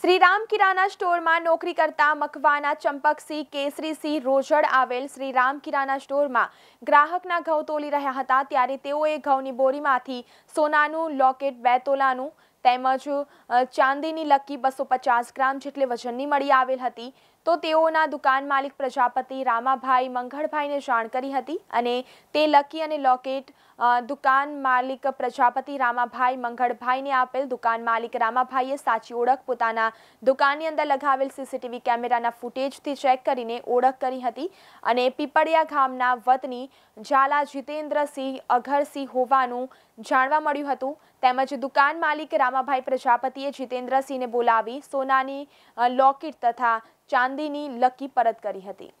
શ્રીરામ કિરાના store માં નોકરી કરતા મકવાના ચંપકસી કેસરીસી રોજડ આવેલ શ્રીરામ કિરાના સ્ટોર માં ગ્રાહક ના ઘવ તોલી રહ્યા હતા ત્યારે તેઓ એક ઘવ ની બોરી માંથી સોના નું લોકેટ 2 તોલા નું તેમજ ચાંદી ની લકી 250 ગ્રામ જેઠલે વજન ની મળી આવેલ હતી તો તેઓ ના દુકાન માલિક પ્રજાપતિ રામાભાઈ મંગળભાઈ ને જાણ કરી હતી અને તે લકી અને લોકેટ દુકાન માલિક પ્રજાપતિ રામાભાઈ મંગળભાઈ ની આપેલ દુકાન માલિક રામાભાઈ એ સાચી ઓળખ પોતાના દુકાનની અંદર લગાવેલ સીસીટીવી કેમેરાના ફૂટેજ થી ચેક કરીને ઓળખ કરી હતી અને પીપળિયા ગામના વતની ઝાલા જીતેન્દ્રસિંહ અઘરસિંહ હોવાનું જાણવા મળ્યું હતું તેમજ દુકાન માલિક રામાભાઈ પ્રજાપતિએ જીતેન્દ્રસિંહને બોલાવી સોનાની લોકેટ તથા ચાંદીની લકી પરત કરી હતી